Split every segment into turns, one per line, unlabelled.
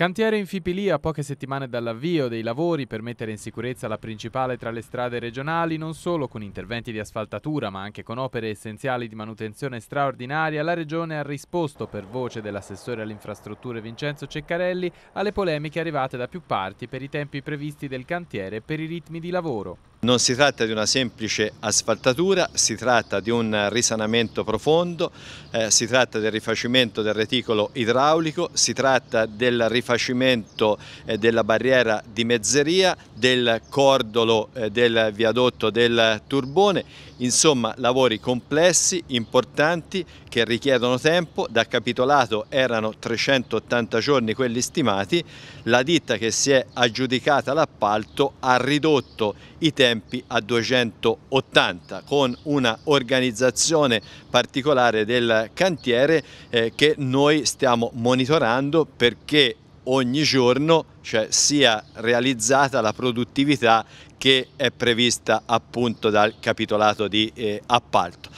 Cantiere in Fipili a poche settimane dall'avvio dei lavori per mettere in sicurezza la principale tra le strade regionali, non solo con interventi di asfaltatura ma anche con opere essenziali di manutenzione straordinaria, la Regione ha risposto per voce dell'assessore alle infrastrutture Vincenzo Ceccarelli alle polemiche arrivate da più parti per i tempi previsti del cantiere e per i ritmi di lavoro.
Non si tratta di una semplice asfaltatura, si tratta di un risanamento profondo, eh, si tratta del rifacimento del reticolo idraulico, si tratta del rifacimento eh, della barriera di mezzeria, del cordolo eh, del viadotto del turbone, insomma lavori complessi, importanti, che richiedono tempo, da capitolato erano 380 giorni quelli stimati, la ditta che si è aggiudicata l'appalto ha ridotto i tempi tempi a 280 con una organizzazione particolare del cantiere eh, che noi stiamo monitorando perché ogni giorno cioè, sia realizzata la produttività che è prevista appunto dal capitolato di eh, appalto.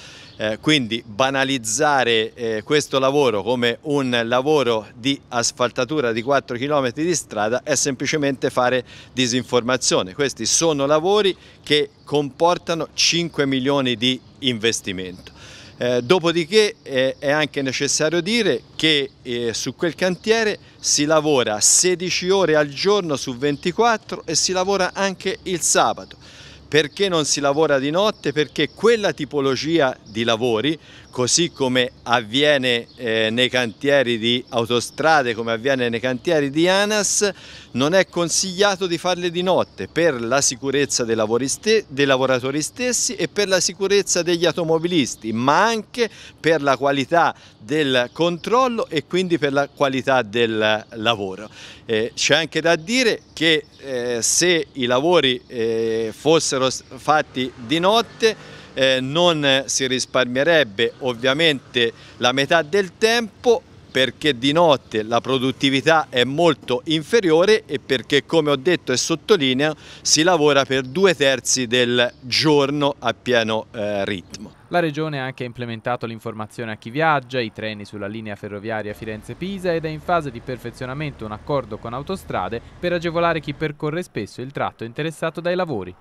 Eh, quindi banalizzare eh, questo lavoro come un lavoro di asfaltatura di 4 km di strada è semplicemente fare disinformazione. Questi sono lavori che comportano 5 milioni di investimento. Eh, dopodiché eh, è anche necessario dire che eh, su quel cantiere si lavora 16 ore al giorno su 24 e si lavora anche il sabato perché non si lavora di notte? Perché quella tipologia di lavori, così come avviene eh, nei cantieri di autostrade, come avviene nei cantieri di ANAS, non è consigliato di farle di notte per la sicurezza dei, dei lavoratori stessi e per la sicurezza degli automobilisti, ma anche per la qualità del controllo e quindi per la qualità del lavoro. Eh, C'è anche da dire che eh, se i lavori eh, fossero fossero fatti di notte eh, non si risparmierebbe ovviamente la metà del tempo perché di notte la produttività è molto inferiore e perché come ho detto e sottolineo si lavora per due terzi del giorno a pieno eh, ritmo.
La regione ha anche implementato l'informazione a chi viaggia, i treni sulla linea ferroviaria Firenze-Pisa ed è in fase di perfezionamento un accordo con autostrade per agevolare chi percorre spesso il tratto interessato dai lavori.